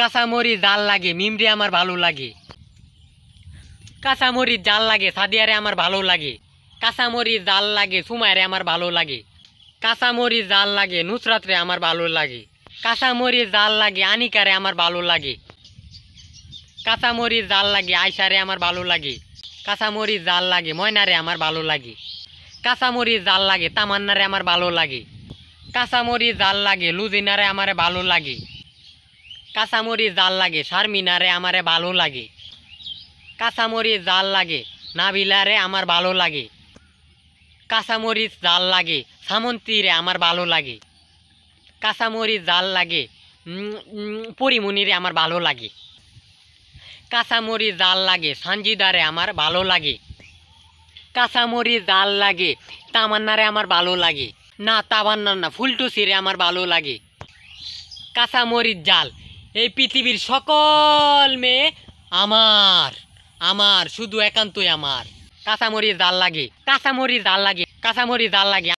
কাঁচামরি জাল লাগে মিমরি আমার ভালো লাগে কাঁচামরি জাল লাগে সাদিয়ারে আমার ভালো লাগে কাঁচামরি জাল লাগে সুমায়ারে আমার ভালো লাগে কাঁচামরি জাল লাগে নুসরাতরে আমার ভালো লাগে কাঁচামরি জাল লাগে আনিকারে আমার ভালো লাগে কাঁচামরি জাল লাগে আয়সারে আমার ভালো লাগে কাঁচামরি জাল লাগে ময়নারে আমার ভালো লাগে কাঁচামরি জাল লাগে তামান্নারে আমার ভালো লাগে কাঁচামরি জাল লাগে লুজিনারে আমার ভালো লাগে কাঁচামরি জাল লাগে মিনারে আমার ভালো লাগে কাঁচামরি জাল লাগে বিলারে আমার ভালো লাগে কাঁচামরিচ জাল লাগে সামন্তীরে আমার ভালো লাগে কাঁচামরি জাল লাগে পরিমণিরে আমার ভালো লাগে কাঁচামরি জাল লাগে সানজিদারে আমার ভালো লাগে কাঁচামরি জাল লাগে তামান্নারে আমার ভালো লাগে না তাবান্নার না ফুলটুসিরে আমার ভালো লাগে কাঁচামরি জাল এই পৃথিবীর সকল মেয়ে আমার আমার শুধু একান্তই আমার কাঁচামরি জাল লাগে কাঁচামরি জাল লাগে কাঁচামরি জাল লাগে